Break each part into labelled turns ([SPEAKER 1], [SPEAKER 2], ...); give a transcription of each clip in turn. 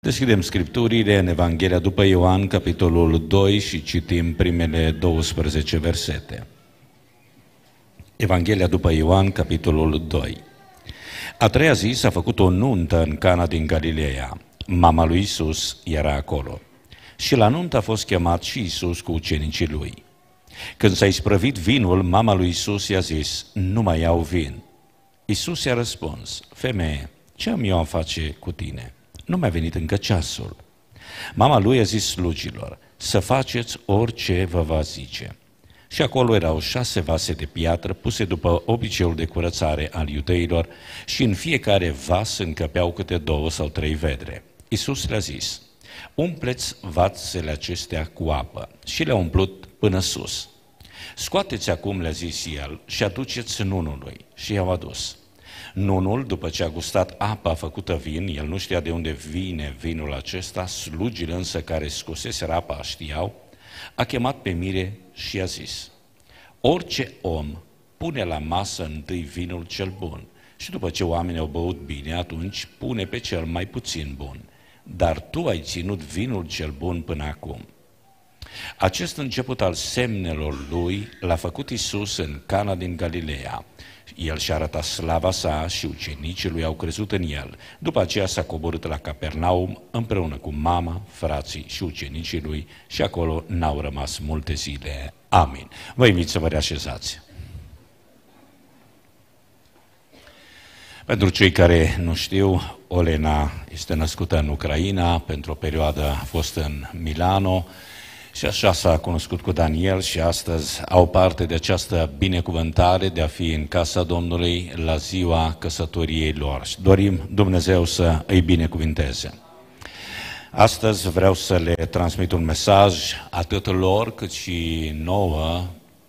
[SPEAKER 1] Deschidem scripturile în Evanghelia după Ioan, capitolul 2 și citim primele 12 versete. Evanghelia după Ioan, capitolul 2. A treia zi s-a făcut o nuntă în Cana din Galileea. Mama lui Isus era acolo. Și la nuntă a fost chemat și Isus cu ucenicii lui. Când s-a isprăvit vinul, mama lui Isus i-a zis, nu mai iau vin. Isus i-a răspuns, femeie, ce am eu a face cu tine?" Nu mi-a venit încă ceasul. Mama lui a zis slugilor, să faceți orice vă va zice. Și acolo erau șase vase de piatră puse după obiceiul de curățare al iudeilor și în fiecare vas încăpeau câte două sau trei vedre. Iisus le-a zis, umpleți vasele acestea cu apă și le-a umplut până sus. Scoateți acum, le-a zis el, și aduceți nunului. Și i-au adus. Nunul, după ce a gustat apa făcută vin, el nu știa de unde vine vinul acesta, slugile însă care scosese apa știau, a chemat pe Mire și a zis, Orice om pune la masă întâi vinul cel bun și după ce oamenii au băut bine, atunci pune pe cel mai puțin bun. Dar tu ai ținut vinul cel bun până acum. Acest început al semnelor lui l-a făcut Isus în Cana din Galileea, el și-a arătat slava sa și ucenicii lui au crezut în el. După aceea s-a coborât la Capernaum împreună cu mama, frații și ucenicii lui și acolo n-au rămas multe zile. Amin. Vă invit să vă reașezați. Pentru cei care nu știu, Olena este născută în Ucraina, pentru o perioadă a fost în Milano, și așa s-a cunoscut cu Daniel și astăzi au parte de această binecuvântare de a fi în casa Domnului la ziua căsătoriei lor. Și dorim Dumnezeu să îi binecuvinteze. Astăzi vreau să le transmit un mesaj atât lor cât și nouă,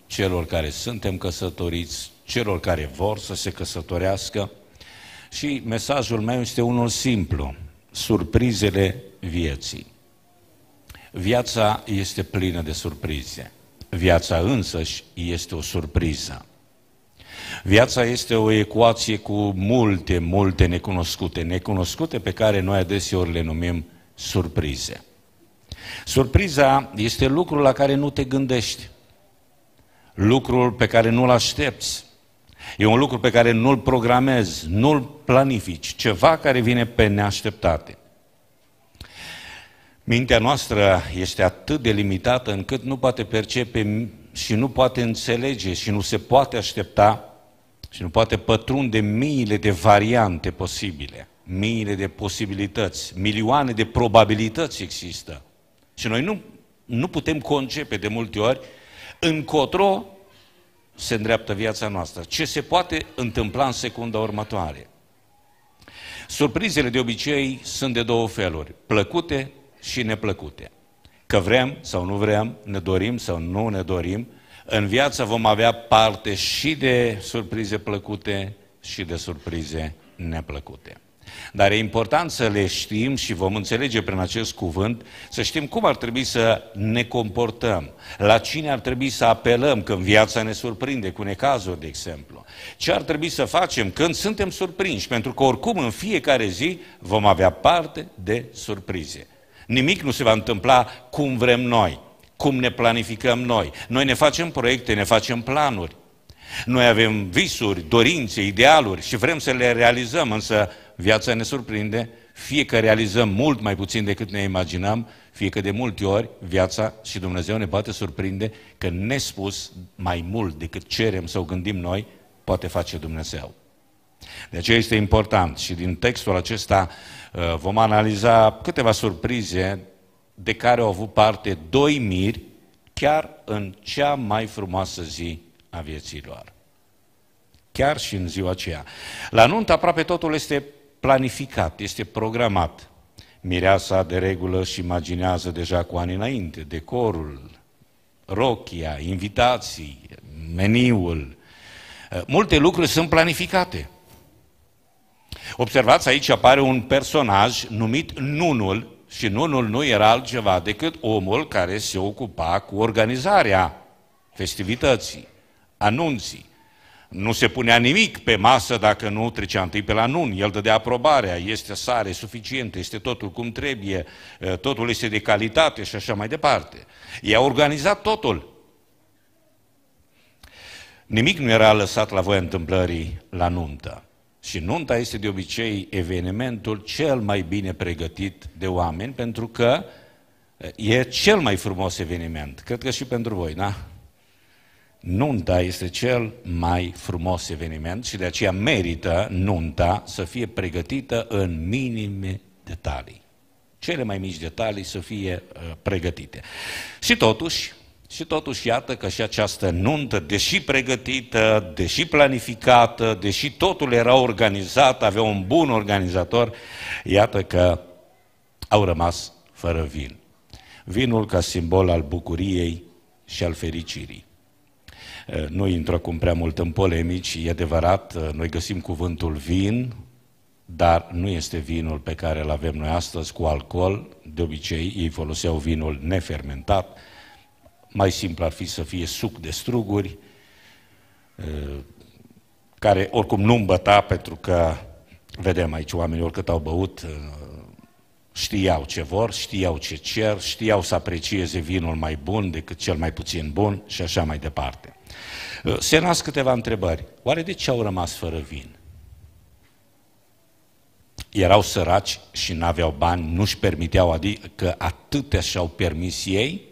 [SPEAKER 1] celor care suntem căsătoriți, celor care vor să se căsătorească. Și mesajul meu este unul simplu, surprizele vieții. Viața este plină de surprize. Viața însăși este o surpriză. Viața este o ecuație cu multe, multe necunoscute. Necunoscute pe care noi adeseori le numim surprize. Surpriza este lucrul la care nu te gândești. Lucrul pe care nu-l aștepți. E un lucru pe care nu-l programezi, nu-l planifici. Ceva care vine pe neașteptate. Mintea noastră este atât de limitată încât nu poate percepe și nu poate înțelege și nu se poate aștepta și nu poate pătrunde miile de variante posibile, miile de posibilități, milioane de probabilități există. Și noi nu, nu putem concepe de multe ori încotro se îndreaptă viața noastră. Ce se poate întâmpla în secunda următoare? Surprizele de obicei sunt de două feluri, plăcute și neplăcute. Că vrem sau nu vrem, ne dorim sau nu ne dorim, în viață vom avea parte și de surprize plăcute și de surprize neplăcute. Dar e important să le știm și vom înțelege prin acest cuvânt, să știm cum ar trebui să ne comportăm, la cine ar trebui să apelăm când viața ne surprinde cu necazuri, de exemplu. Ce ar trebui să facem când suntem surprinși, pentru că oricum în fiecare zi vom avea parte de surprize. Nimic nu se va întâmpla cum vrem noi, cum ne planificăm noi. Noi ne facem proiecte, ne facem planuri. Noi avem visuri, dorințe, idealuri și vrem să le realizăm, însă viața ne surprinde, fie că realizăm mult mai puțin decât ne imaginăm, fie că de multe ori viața și Dumnezeu ne poate surprinde că nespus mai mult decât cerem sau gândim noi, poate face Dumnezeu. De aceea este important și din textul acesta uh, vom analiza câteva surprize de care au avut parte doi miri chiar în cea mai frumoasă zi a vieții lor. Chiar și în ziua aceea. La nuntă aproape totul este planificat, este programat. Mireasa de regulă și imaginează deja cu ani înainte decorul, rochia, invitații, meniul. Uh, multe lucruri sunt planificate. Observați, aici apare un personaj numit Nunul și Nunul nu era altceva decât omul care se ocupa cu organizarea festivității, anunții. Nu se punea nimic pe masă dacă nu trecea întâi pe la nun. El dădea aprobarea, este sare suficientă, este totul cum trebuie, eh, totul este de calitate și așa mai departe. I-a organizat totul. Nimic nu era lăsat la voia întâmplării la nuntă. Și nunta este de obicei evenimentul cel mai bine pregătit de oameni, pentru că e cel mai frumos eveniment. Cred că și pentru voi, da? Nunta este cel mai frumos eveniment și de aceea merită nunta să fie pregătită în minime detalii. Cele mai mici detalii să fie uh, pregătite. Și totuși, și totuși iată că și această nuntă, deși pregătită, deși planificată, deși totul era organizat, avea un bun organizator, iată că au rămas fără vin. Vinul ca simbol al bucuriei și al fericirii. Eh, nu intră acum prea mult în polemici, e adevărat, eh, noi găsim cuvântul vin, dar nu este vinul pe care îl avem noi astăzi cu alcool, de obicei ei foloseau vinul nefermentat, mai simplu ar fi să fie suc de struguri, care oricum nu îmbăta pentru că vedem aici oamenii oricât au băut, știau ce vor, știau ce cer, știau să aprecieze vinul mai bun decât cel mai puțin bun și așa mai departe. Se nasc câteva întrebări. Oare de ce au rămas fără vin? Erau săraci și nu aveau bani, nu-și permiteau, adică atâtea și-au permis ei,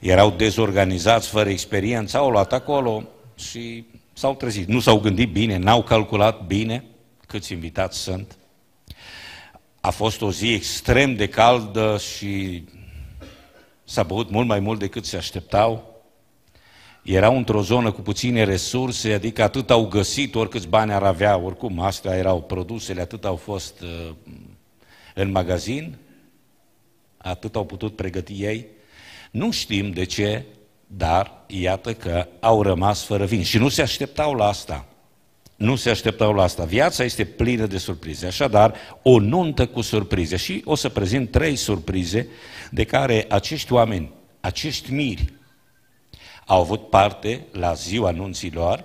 [SPEAKER 1] erau dezorganizați, fără experiență, au luat acolo și s-au trezit. Nu s-au gândit bine, n-au calculat bine câți invitați sunt. A fost o zi extrem de caldă și s-a băut mult mai mult decât se așteptau. Erau într-o zonă cu puține resurse, adică atât au găsit, oricâți bani ar avea, oricum, astea erau produsele, atât au fost uh, în magazin, atât au putut pregăti ei. Nu știm de ce, dar iată că au rămas fără vin. Și nu se așteptau la asta. Nu se așteptau la asta. Viața este plină de surprize. Așadar, o nuntă cu surprize. Și o să prezint trei surprize de care acești oameni, acești miri, au avut parte la ziua anunților,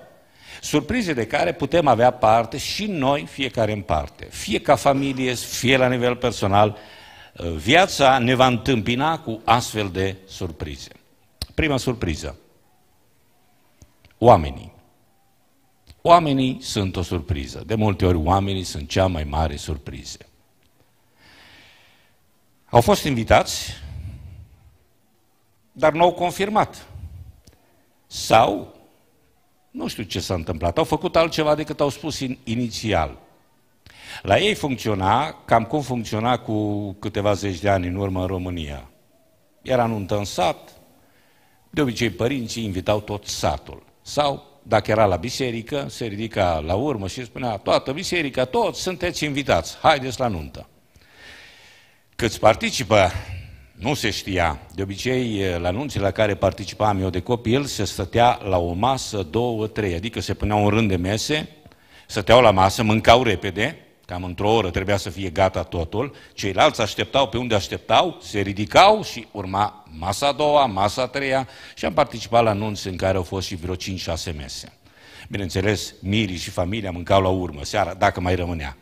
[SPEAKER 1] surprize de care putem avea parte și noi, fiecare în parte. Fie ca familie, fie la nivel personal, Viața ne va întâmpina cu astfel de surprize. Prima surpriză. Oamenii. Oamenii sunt o surpriză. De multe ori oamenii sunt cea mai mare surpriză. Au fost invitați, dar nu au confirmat. Sau, nu știu ce s-a întâmplat, au făcut altceva decât au spus inițial. La ei funcționa cam cum funcționa cu câteva zeci de ani în urmă în România. Era nuntă în sat, de obicei părinții invitau tot satul. Sau, dacă era la biserică, se ridica la urmă și spunea, toată biserica, toți sunteți invitați, haideți la nuntă. Câți participă, nu se știa. De obicei, la nunții la care participam eu de copil, se stătea la o masă, două, trei, adică se punea un rând de mese, stăteau la masă, mâncau repede cam într-o oră trebuia să fie gata totul, ceilalți așteptau pe unde așteptau, se ridicau și urma masa a doua, masa a treia și am participat la nunți în care au fost și vreo 5-6 mese. Bineînțeles, mirii și familia mâncau la urmă, seara, dacă mai rămânea.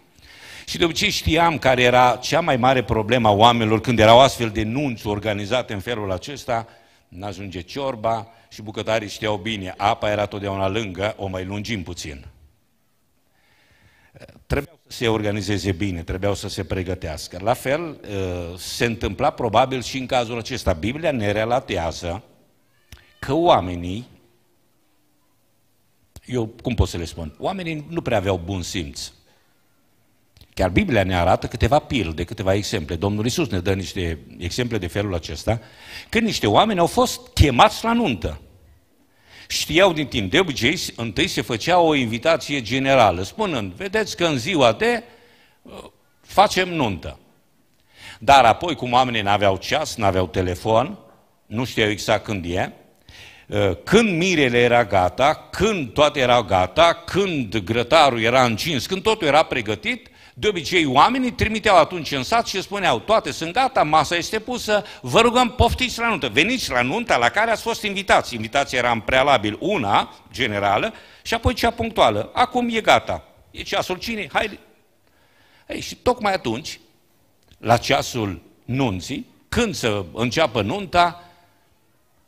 [SPEAKER 1] Și de obicei știam care era cea mai mare problemă a oamenilor când erau astfel de nunți organizate în felul acesta, n-ajunge ciorba și bucătarii știau bine, apa era totdeauna lângă, o mai lungim puțin. Trebuia se organizeze bine, trebuiau să se pregătească. La fel uh, se întâmpla probabil și în cazul acesta. Biblia ne relatează că oamenii, eu cum pot să le spun, oamenii nu prea aveau bun simț. Chiar Biblia ne arată câteva pilde, câteva exemple. Domnul Isus ne dă niște exemple de felul acesta, când niște oameni au fost chemați la nuntă știau din timp. De obicei, întâi se făcea o invitație generală, spunând, vedeți că în ziua de uh, facem nuntă. Dar apoi, cum oamenii n-aveau ceas, n-aveau telefon, nu știau exact când e, uh, când mirele era gata, când toate erau gata, când grătarul era încins, când totul era pregătit, de obicei, oamenii trimiteau atunci în sat și spuneau, toate sunt gata, masa este pusă, vă rugăm, poftiți la nuntă, veniți la nunta la care ați fost invitați. Invitația era în prealabil una, generală, și apoi cea punctuală. Acum e gata. E ceasul cine? Hai! Ei, și tocmai atunci, la ceasul nunții, când să înceapă nunta,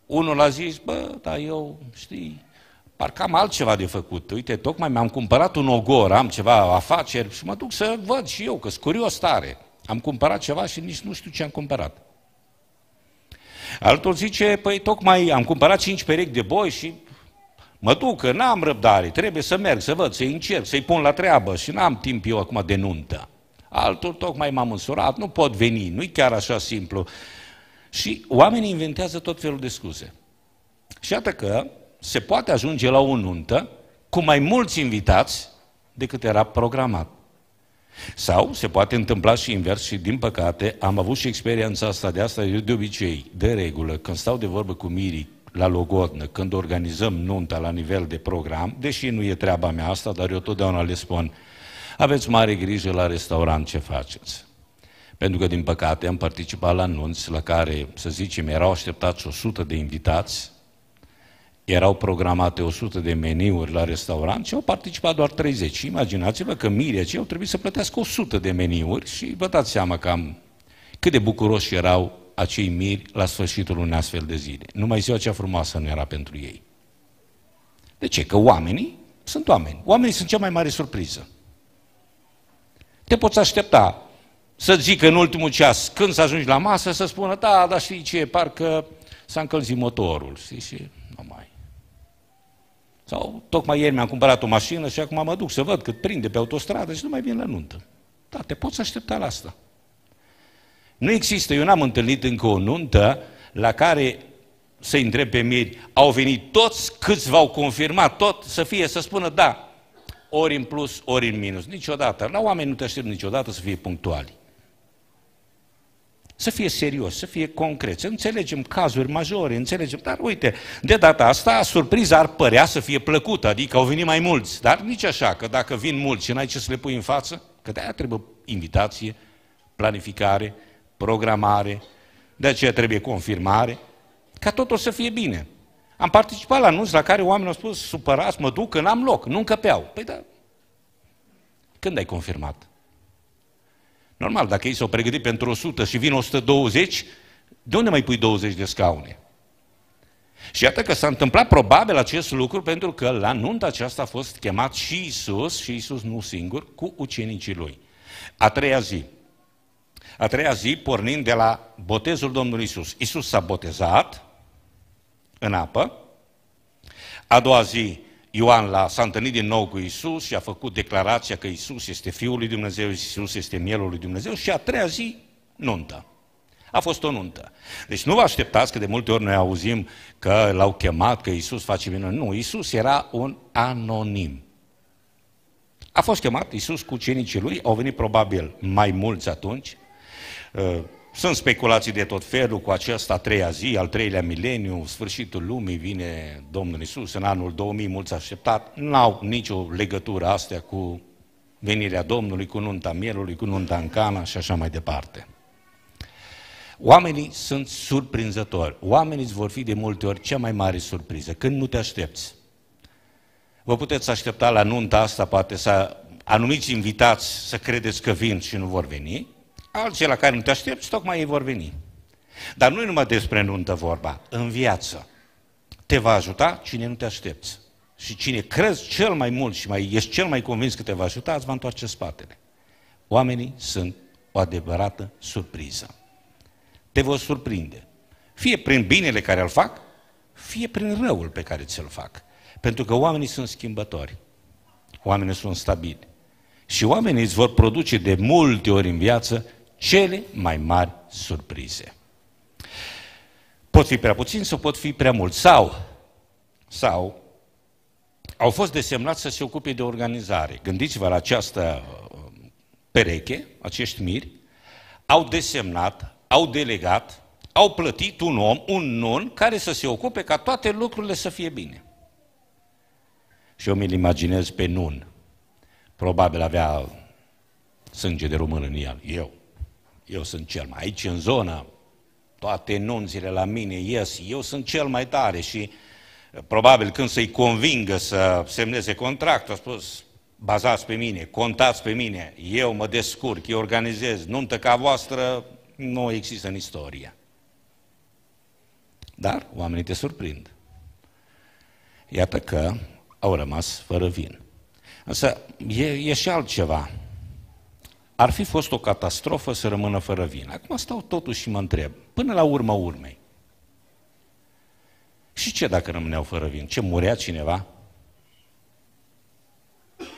[SPEAKER 1] unul a zis, bă, dar eu, știi, parcă am altceva de făcut. Uite, tocmai mi-am cumpărat un ogor, am ceva afaceri și mă duc să văd și eu, că sunt curios tare. Am cumpărat ceva și nici nu știu ce am cumpărat. Altul zice, păi tocmai am cumpărat cinci perechi de boi și mă duc, că n-am răbdare, trebuie să merg, să văd, să-i încerc, să-i pun la treabă și n-am timp eu acum de nuntă. Altul tocmai m-am însurat, nu pot veni, nu-i chiar așa simplu. Și oamenii inventează tot felul de scuze. Și iată că se poate ajunge la o nuntă cu mai mulți invitați decât era programat. Sau se poate întâmpla și invers și din păcate am avut și experiența asta de asta eu de obicei, de regulă, când stau de vorbă cu mirii la logodnă, când organizăm nunta la nivel de program, deși nu e treaba mea asta, dar eu totdeauna le spun, aveți mare grijă la restaurant ce faceți. Pentru că, din păcate, am participat la anunți la care, să zicem, erau așteptați 100 de invitați erau programate 100 de meniuri la restaurant și au participat doar 30. imaginați-vă că mirii aceia au trebuit să plătească 100 de meniuri și vă dați seama cam cât de bucuroși erau acei miri la sfârșitul unei astfel de zile. Numai ziua cea frumoasă nu era pentru ei. De ce? Că oamenii sunt oameni. Oamenii sunt cea mai mare surpriză. Te poți aștepta să zică în ultimul ceas, când să ajungi la masă, să spună, da, dar știi ce, parcă s-a încălzit motorul, știi, și sau tocmai ieri mi-am cumpărat o mașină și acum mă duc să văd cât prinde pe autostradă și nu mai vin la nuntă. Da, te poți aștepta la asta. Nu există, eu n-am întâlnit încă o nuntă la care să întreb pe miri, au venit toți câți v-au confirmat, tot să fie, să spună da, ori în plus, ori în minus. Niciodată. La oameni nu te aștept niciodată să fie punctuali. Să fie serios, să fie concret, să înțelegem cazuri majore, înțelegem. Dar uite, de data asta, surpriza ar părea să fie plăcută, adică au venit mai mulți. Dar nici așa, că dacă vin mulți și n-ai ce să le pui în față, că de-aia trebuie invitație, planificare, programare, de aceea trebuie confirmare, ca totul să fie bine. Am participat la anunț la care oamenii au spus, supărați, mă duc, că n-am loc, nu încăpeau. Păi da, când ai confirmat? Normal, dacă ei s-au pregătit pentru 100 și vin 120, de unde mai pui 20 de scaune? Și iată că s-a întâmplat probabil acest lucru pentru că la nunta aceasta a fost chemat și Isus, și Isus nu singur, cu ucenicii lui. A treia zi. A treia zi, pornind de la botezul Domnului Isus. Isus s-a botezat în apă. A doua zi Ioan la, s-a întâlnit din nou cu Isus și a făcut declarația că Isus este Fiul lui Dumnezeu, Isus este Mielul lui Dumnezeu și a treia zi, nuntă. A fost o nuntă. Deci nu vă așteptați că de multe ori noi auzim că l-au chemat, că Isus face minuni. Nu, Isus era un anonim. A fost chemat Isus cu cenicii lui, au venit probabil mai mulți atunci, uh, sunt speculații de tot felul cu aceasta treia zi, al treilea mileniu, sfârșitul lumii, vine Domnul Isus în anul 2000, mulți așteptat, n-au nicio legătură astea cu venirea Domnului, cu nunta mielului, cu nunta în cana și așa mai departe. Oamenii sunt surprinzători. Oamenii îți vor fi de multe ori cea mai mare surpriză, când nu te aștepți. Vă puteți aștepta la nunta asta, poate să anumiți invitați să credeți că vin și nu vor veni, Alții la care nu te aștepți, tocmai ei vor veni. Dar nu numai despre nuntă vorba, în viață. Te va ajuta cine nu te aștepți. Și cine crezi cel mai mult și mai, ești cel mai convins că te va ajuta, îți va întoarce spatele. Oamenii sunt o adevărată surpriză. Te vor surprinde. Fie prin binele care îl fac, fie prin răul pe care ți-l fac. Pentru că oamenii sunt schimbători. Oamenii sunt stabili. Și oamenii îți vor produce de multe ori în viață cele mai mari surprize. Pot fi prea puțin sau pot fi prea mult. Sau, sau au fost desemnați să se ocupe de organizare. Gândiți-vă la această uh, pereche, acești miri, au desemnat, au delegat, au plătit un om, un nun, care să se ocupe ca toate lucrurile să fie bine. Și eu mi-l imaginez pe nun. Probabil avea sânge de român în el, eu eu sunt cel mai aici în zonă, toate nunțile la mine ies, eu sunt cel mai tare și uh, probabil când să-i convingă să semneze contract, a spus, bazați pe mine, contați pe mine, eu mă descurc, eu organizez, nuntă ca voastră nu există în istorie. Dar oamenii te surprind. Iată că au rămas fără vin. Însă e, e și altceva. Ar fi fost o catastrofă să rămână fără vin. Acum stau totuși și mă întreb, până la urma urmei, și ce dacă rămâneau fără vin? Ce, murea cineva?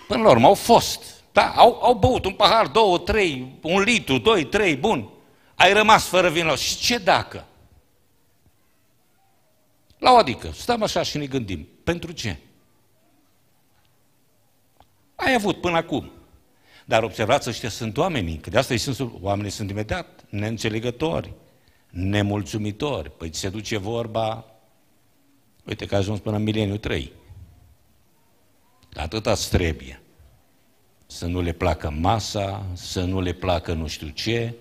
[SPEAKER 1] Până la urmă au fost. Da, au, au băut un pahar, două, trei, un litru, doi, trei, bun. Ai rămas fără vin. Și ce dacă? La o adică, stăm așa și ne gândim. Pentru ce? Ai avut până acum dar observați, ăștia sunt oamenii, că de asta e sensul, oamenii sunt imediat neînțelegători, nemulțumitori. Păi se duce vorba, uite că ajuns până în mileniu 3. Atâta trebuie. Să nu le placă masa, să nu le placă nu știu ce,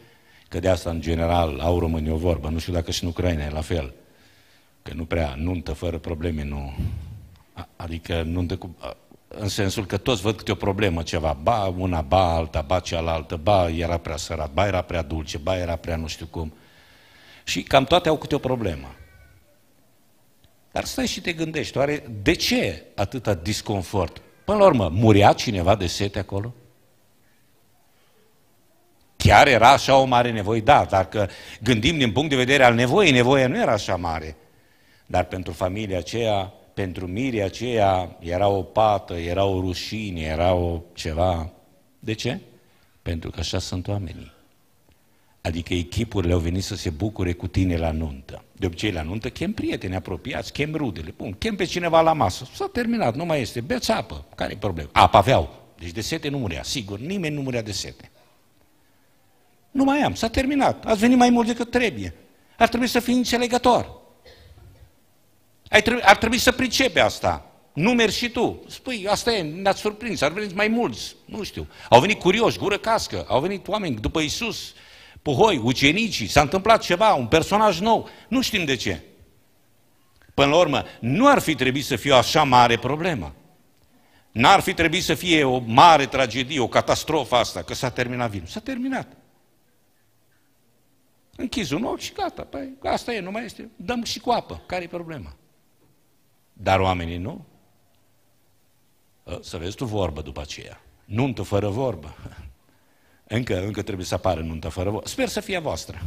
[SPEAKER 1] că de asta în general au românii o vorbă, nu știu dacă și în Ucraina e la fel, că nu prea nuntă fără probleme, nu, adică nuntă cu în sensul că toți văd câte o problemă ceva. Ba una, ba alta, ba cealaltă, ba era prea sărat, ba era prea dulce, ba era prea nu știu cum. Și cam toate au câte o problemă. Dar stai și te gândești, oare de ce atâta disconfort? Până la urmă, murea cineva de sete acolo? Chiar era așa o mare nevoie? Da, dacă gândim din punct de vedere al nevoii, nevoia nu era așa mare. Dar pentru familia aceea, pentru mirii aceea era o pată, era o rușine, era o ceva. De ce? Pentru că așa sunt oamenii. Adică echipurile au venit să se bucure cu tine la nuntă. De obicei la nuntă chem prieteni apropiați, chem rudele, bun, chem pe cineva la masă. S-a terminat, nu mai este, beți apă, care e problema? Apa aveau, deci de sete nu murea, sigur, nimeni nu murea de sete. Nu mai am, s-a terminat, ați venit mai mult decât trebuie. Ar trebui să fii înțelegător ar trebui să pricepe asta. mergi și tu. Spui, asta e, ne-ați surprins, ar veni mai mulți. Nu știu. Au venit curioși, gură cască, au venit oameni după Isus, Puhoi, ucenicii, s-a întâmplat ceva, un personaj nou. Nu știm de ce. Până la urmă, nu ar fi trebuit să fie o așa mare problemă. N-ar fi trebuit să fie o mare tragedie, o catastrofă asta, că s-a terminat vinul. S-a terminat. Închizi un ochi și gata. Păi, asta e, nu mai este. Dăm și cu apă. Care e problema? Dar oamenii nu. Să vezi tu vorbă după aceea. Nuntă fără vorbă. Încă, încă trebuie să apară nuntă fără vorbă. Sper să fie a voastră.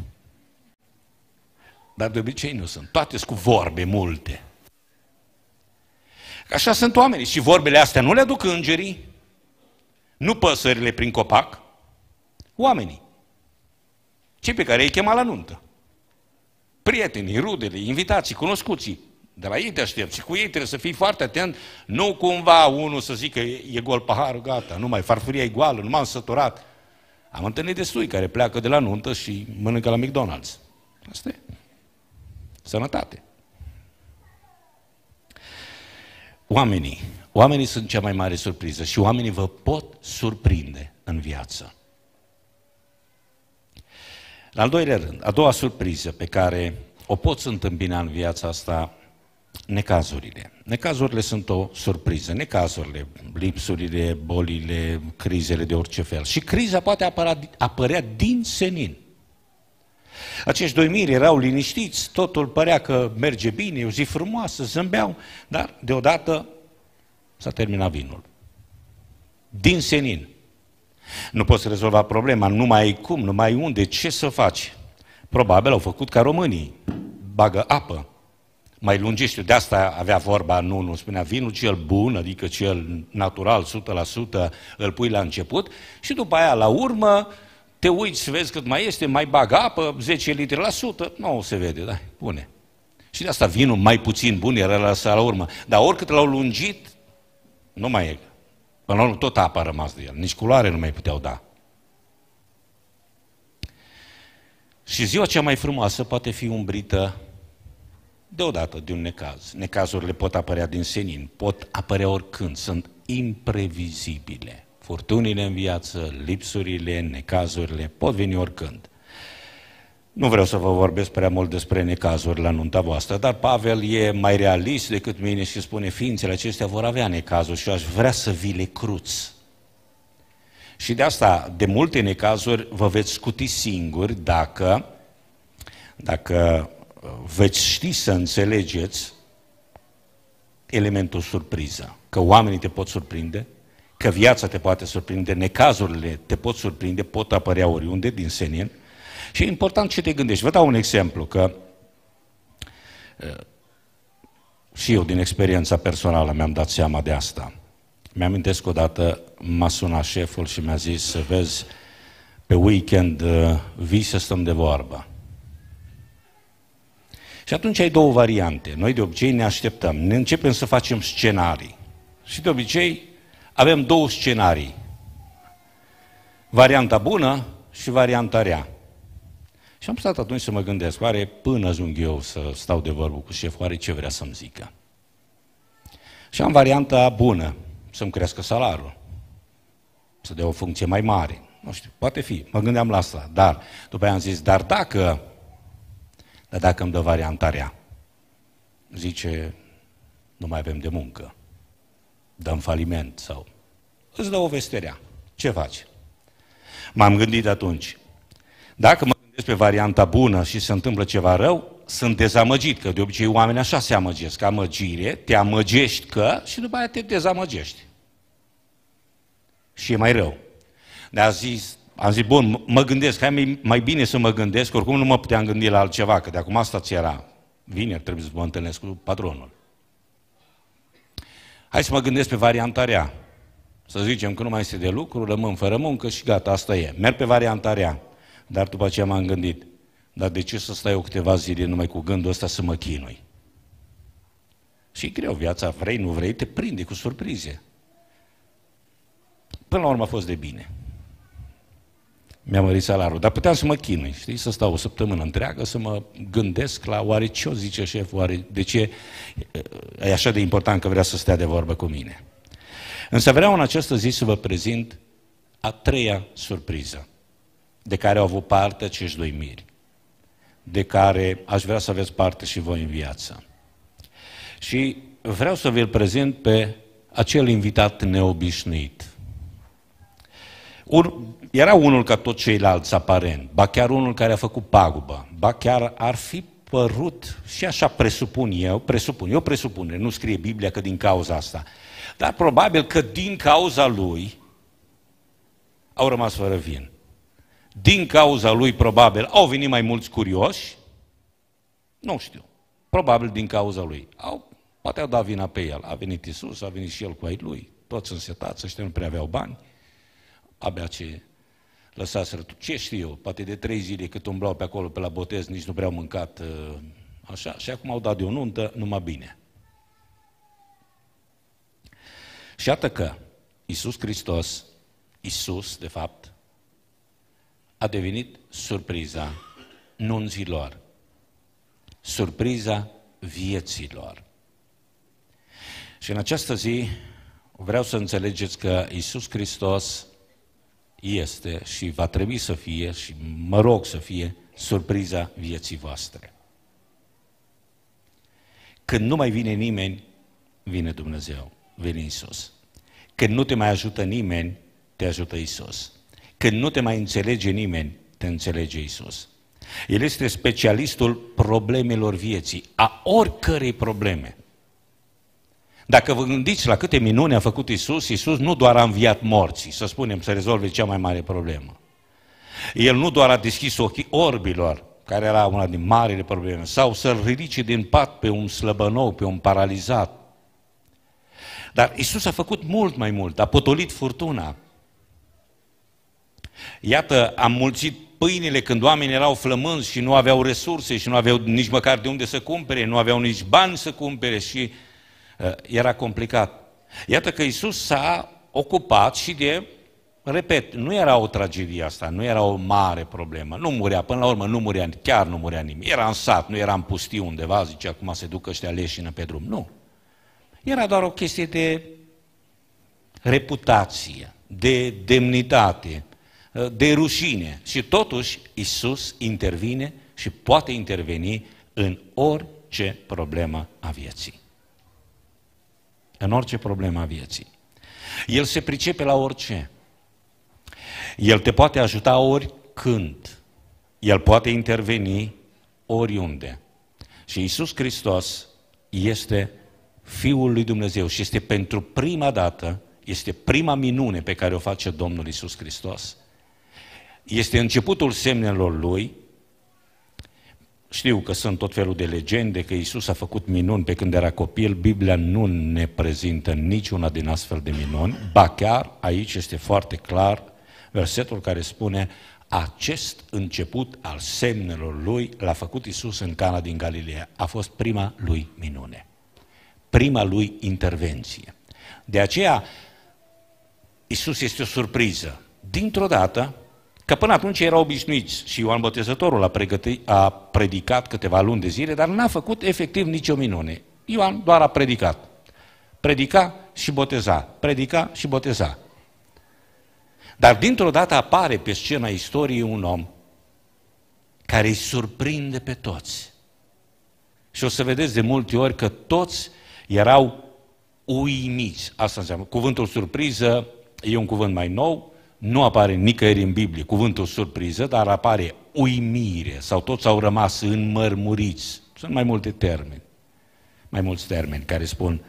[SPEAKER 1] Dar de obicei nu sunt. Toate sunt cu vorbe multe. Așa sunt oamenii. Și vorbele astea nu le aduc îngerii, nu păsările prin copac, oamenii. Cei pe care îi chema la nuntă. Prietenii, rudele, invitații, cunoscuții. De la ei te aștept și cu ei trebuie să fii foarte atent, nu cumva unul să zică e gol paharul, gata, nu mai farfuria e goală, nu m-am săturat. Am întâlnit destui care pleacă de la nuntă și mănâncă la McDonald's. Asta e. Sănătate. Oamenii. Oamenii sunt cea mai mare surpriză și oamenii vă pot surprinde în viață. La al doilea rând, a doua surpriză pe care o poți întâmpina în viața asta necazurile. Necazurile sunt o surpriză. Necazurile, lipsurile, bolile, crizele de orice fel. Și criza poate apăra, apărea din senin. Acești doi miri erau liniștiți, totul părea că merge bine, e o zi frumoasă, zâmbeau, dar deodată s-a terminat vinul. Din senin. Nu poți rezolva problema, nu mai ai cum, nu mai ai unde, ce să faci? Probabil au făcut ca românii. Bagă apă mai știu, de asta avea vorba nu, nu spunea vinul cel bun, adică cel natural, 100%, îl pui la început și după aia, la urmă, te uiți să vezi cât mai este, mai bag apă, 10 litri la 100, nu se vede, da, pune. Și de asta vinul mai puțin bun era lăsat la urmă. Dar oricât l-au lungit, nu mai e. Până la urmă tot apa a rămas de el, nici culoare nu mai puteau da. Și ziua cea mai frumoasă poate fi umbrită Deodată, de un necaz. Necazurile pot apărea din senin, pot apărea oricând, sunt imprevizibile. Furtunile în viață, lipsurile, necazurile pot veni oricând. Nu vreau să vă vorbesc prea mult despre necazuri la nunta voastră, dar Pavel e mai realist decât mine și spune ființele acestea vor avea necazuri și eu aș vrea să vi le cruț. Și de asta, de multe necazuri, vă veți scuti singuri dacă, dacă veți ști să înțelegeți elementul surpriză. Că oamenii te pot surprinde, că viața te poate surprinde, necazurile te pot surprinde, pot apărea oriunde din senin. Și e important ce te gândești. Vă dau un exemplu, că uh, și eu din experiența personală mi-am dat seama de asta. Mi-amintesc odată, m-a sunat șeful și mi-a zis să vezi pe weekend uh, vii să stăm de vorbă. Și atunci ai două variante. Noi de obicei ne așteptăm, ne începem să facem scenarii. Și de obicei avem două scenarii. Varianta bună și varianta rea. Și am stat atunci să mă gândesc, oare până ajung eu să stau de vorbă cu șeful, oare ce vrea să-mi zică? Și am varianta bună, să-mi crească salariul, să dea o funcție mai mare. Nu știu, poate fi, mă gândeam la asta, dar după aia am zis, dar dacă dar dacă îmi dă rea, zice, nu mai avem de muncă, dăm faliment sau îți dă o vesterea. Ce faci? M-am gândit atunci, dacă mă gândesc pe varianta bună și se întâmplă ceva rău, sunt dezamăgit, că de obicei oamenii așa se amăgesc. Amăgire, te amăgești că și după aia te dezamăgești. Și e mai rău. ne a zis, am zis, bun, mă gândesc, hai mai bine să mă gândesc, oricum nu mă puteam gândi la altceva, că de acum asta ți era. Vineri trebuie să mă întâlnesc cu patronul. Hai să mă gândesc pe varianta rea. Să zicem că nu mai este de lucru, rămân fără muncă și gata, asta e. Merg pe varianta rea. Dar după aceea m-am gândit, dar de ce să stai o câteva zile numai cu gândul ăsta să mă chinui? Și greu viața, vrei, nu vrei, te prinde cu surprize. Până la urmă a fost de bine mi-a mărit salariul. Dar puteam să mă chinui, știi, să stau o săptămână întreagă, să mă gândesc la oare ce o zice șeful, oare de ce e așa de important că vrea să stea de vorbă cu mine. Însă vreau în această zi să vă prezint a treia surpriză de care au avut parte acești doi miri, de care aș vrea să aveți parte și voi în viață. Și vreau să vi-l prezint pe acel invitat neobișnuit. Un era unul ca toți ceilalți aparent, ba chiar unul care a făcut pagubă, ba chiar ar fi părut, și așa presupun eu, presupun, eu presupun, nu scrie Biblia că din cauza asta, dar probabil că din cauza lui au rămas fără vin. Din cauza lui, probabil, au venit mai mulți curioși, nu știu, probabil din cauza lui. Au, poate au dat vina pe el, a venit Isus, a venit și el cu ai lui, toți însetați, ăștia nu prea aveau bani, abia ce lăsaseră, ce știu eu, poate de trei zile cât umblau pe acolo, pe la botez, nici nu prea au mâncat uh, așa, și acum au dat de o nuntă, numai bine. Și iată că Iisus Hristos, Iisus, de fapt, a devenit surpriza nunților, surpriza vieților. Și în această zi vreau să înțelegeți că Iisus Hristos este și va trebui să fie și mă rog să fie surpriza vieții voastre. Când nu mai vine nimeni, vine Dumnezeu, vine Isus. Când nu te mai ajută nimeni, te ajută Isus. Când nu te mai înțelege nimeni, te înțelege Isus. El este specialistul problemelor vieții, a oricărei probleme. Dacă vă gândiți la câte minuni a făcut Isus, Isus nu doar a înviat morții, să spunem, să rezolve cea mai mare problemă. El nu doar a deschis ochii orbilor, care era una din marile probleme, sau să-l ridice din pat pe un slăbănou, pe un paralizat. Dar Isus a făcut mult mai mult, a potolit furtuna. Iată, a mulțit pâinile când oamenii erau flămânzi și nu aveau resurse și nu aveau nici măcar de unde să cumpere, nu aveau nici bani să cumpere și uh, Eh, era complicat. Iată că Isus s-a ocupat și de, repet, nu era o tragedie asta, nu era o mare problemă. Nu murea, până la urmă nu murea, chiar nu murea nimeni. Era în sat, nu era în pustiu undeva, zice, acum se duc ăștia leșină pe drum. Nu. Era doar o chestie de reputație, de demnitate, eh, de rușine. Și totuși Isus intervine și poate interveni în orice problemă a vieții în orice problemă a vieții. El se pricepe la orice. El te poate ajuta oricând. El poate interveni oriunde. Și Isus Hristos este Fiul lui Dumnezeu și este pentru prima dată, este prima minune pe care o face Domnul Isus Hristos. Este începutul semnelor Lui, știu că sunt tot felul de legende, că Isus a făcut minuni pe când era copil. Biblia nu ne prezintă niciuna din astfel de minuni. Ba chiar aici este foarte clar versetul care spune acest început al semnelor lui l-a făcut Isus în Cana din Galileea. A fost prima lui minune, prima lui intervenție. De aceea, Isus este o surpriză. Dintr-o dată, Că până atunci erau obișnuiți și Ioan Botezătorul a, pregăti, a predicat câteva luni de zile, dar n-a făcut efectiv nicio minune. Ioan doar a predicat. Predica și boteza, predica și boteza. Dar dintr-o dată apare pe scena istoriei un om care îi surprinde pe toți. Și o să vedeți de multe ori că toți erau uimiți. Asta înseamnă. Cuvântul surpriză e un cuvânt mai nou, nu apare nicăieri în Biblie cuvântul surpriză, dar apare uimire sau toți au rămas înmărmuriți. Sunt mai multe termeni, mai mulți termeni care spun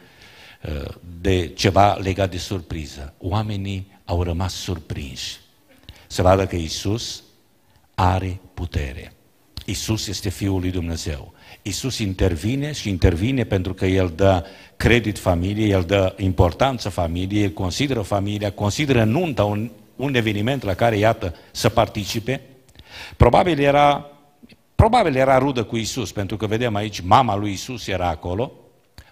[SPEAKER 1] uh, de ceva legat de surpriză. Oamenii au rămas surprinși. Să vadă că Isus are putere. Isus este Fiul lui Dumnezeu. Isus intervine și intervine pentru că El dă credit familiei, El dă importanță familiei, consideră familia, consideră nunta un un eveniment la care, iată, să participe. Probabil era, probabil era rudă cu Isus, pentru că vedem aici, mama lui Isus era acolo,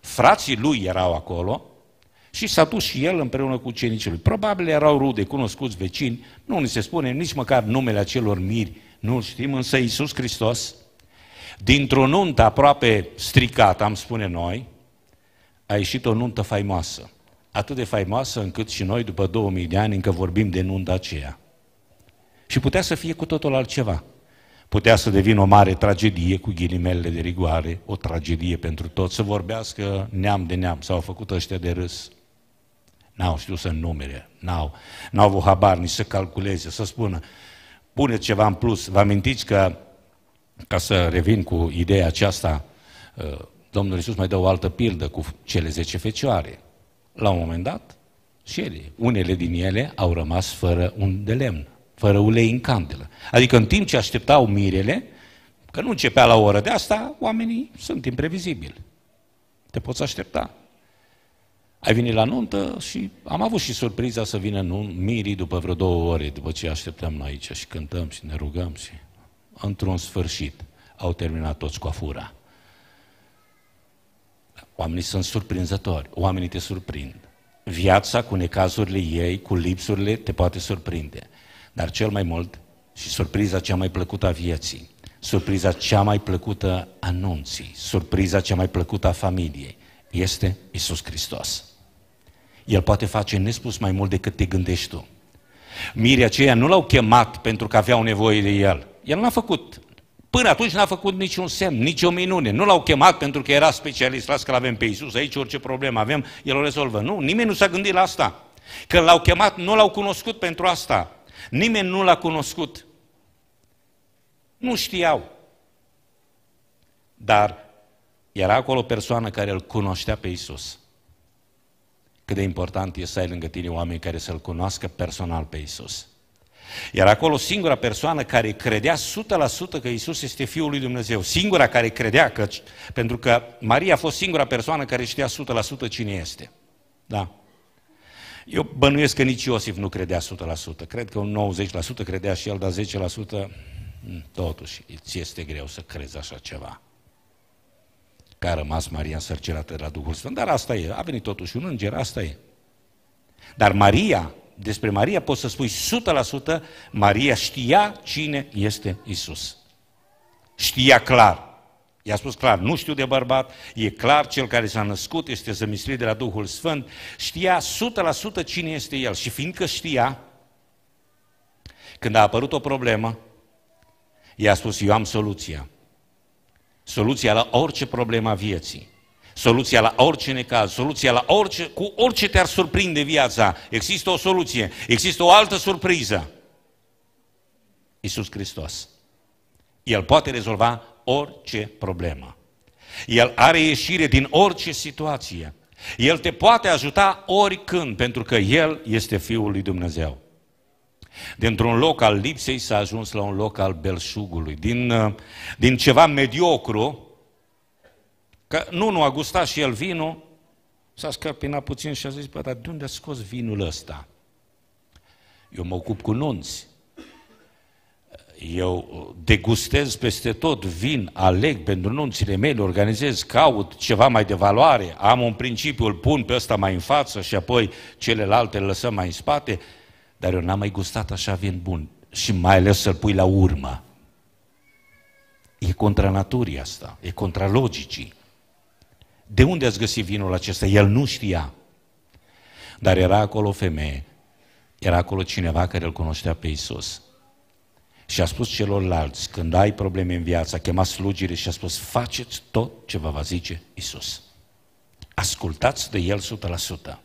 [SPEAKER 1] frații lui erau acolo și s-a dus și el împreună cu ucenicii lui. Probabil erau rude, cunoscuți, vecini, nu ni se spune nici măcar numele acelor miri, nu știm, însă Isus Hristos, dintr-o nuntă aproape stricată, am spune noi, a ieșit o nuntă faimoasă atât de faimoasă încât și noi după 2000 de ani încă vorbim de nunta aceea. Și putea să fie cu totul altceva. Putea să devină o mare tragedie cu ghilimele de rigoare, o tragedie pentru toți, să vorbească neam de neam, s-au făcut ăștia de râs. N-au știut să numere, n-au, n-au avut habar nici să calculeze, să spună, pune ceva în plus. Vă amintiți că, ca să revin cu ideea aceasta, uh, Domnul Iisus mai dă o altă pildă cu cele 10 fecioare la un moment dat, și ele, unele din ele au rămas fără un de lemn, fără ulei în candelă. Adică în timp ce așteptau mirele, că nu începea la o oră de asta, oamenii sunt imprevizibili. Te poți aștepta. Ai venit la nuntă și am avut și surpriza să vină nun mirii după vreo două ore după ce așteptăm noi aici și cântăm și ne rugăm și într-un sfârșit au terminat toți coafura. Oamenii sunt surprinzători, oamenii te surprind. Viața cu necazurile ei, cu lipsurile, te poate surprinde. Dar cel mai mult, și surpriza cea mai plăcută a vieții, surpriza cea mai plăcută a nunții, surpriza cea mai plăcută a familiei, este Isus Hristos. El poate face nespus mai mult decât te gândești tu. Mirii aceia nu l-au chemat pentru că aveau nevoie de el. El n-a făcut Până atunci n-a făcut niciun semn, nicio minune. Nu l-au chemat pentru că era specialist. Las că l-avem pe Iisus aici, orice problemă avem, el o rezolvă. Nu, nimeni nu s-a gândit la asta. Când l-au chemat, nu l-au cunoscut pentru asta. Nimeni nu l-a cunoscut. Nu știau. Dar era acolo o persoană care îl cunoștea pe Isus. Cât de important e să ai lângă tine oameni care să-L cunoască personal pe Isus. Era acolo singura persoană care credea 100% că Isus este Fiul lui Dumnezeu. Singura care credea că, pentru că Maria a fost singura persoană care știa 100% cine este. Da. Eu bănuiesc că nici Iosif nu credea 100%. Cred că un 90% credea și el, dar 10% hmm, totuși îți este greu să crezi așa ceva. Că a rămas Maria însărcinată de la Duhul Sfânt, dar asta e. A venit totuși un înger, asta e. Dar Maria despre Maria poți să spui 100% Maria știa cine este Isus. Știa clar. I-a spus clar, nu știu de bărbat, e clar cel care s-a născut, este zămislit de la Duhul Sfânt, știa 100% cine este el. Și fiindcă știa, când a apărut o problemă, i-a spus, eu am soluția. Soluția la orice problemă a vieții. Soluția la orice necaz, soluția la orice, cu orice te-ar surprinde viața, există o soluție, există o altă surpriză. Iisus Hristos. El poate rezolva orice problemă. El are ieșire din orice situație. El te poate ajuta oricând, pentru că El este Fiul lui Dumnezeu. Dintr-un loc al lipsei s-a ajuns la un loc al belșugului. Din, uh, din ceva mediocru Că nu, nu a gustat și el vinul, s-a scăpinat puțin și a zis, bă, dar de unde a scos vinul ăsta? Eu mă ocup cu nunți. Eu degustez peste tot vin, aleg pentru nunțile mele, organizez, caut ceva mai de valoare, am un principiu, îl pun pe ăsta mai în față și apoi celelalte îl lăsăm mai în spate, dar eu n-am mai gustat așa vin bun și mai ales să-l pui la urmă. E contra naturii asta, e contra logicii. De unde ați găsit vinul acesta? El nu știa. Dar era acolo o femeie, era acolo cineva care îl cunoștea pe Isus. Și a spus celorlalți, când ai probleme în viață, a chemat slugire și a spus, faceți tot ce vă va zice Isus. Ascultați de El 100%.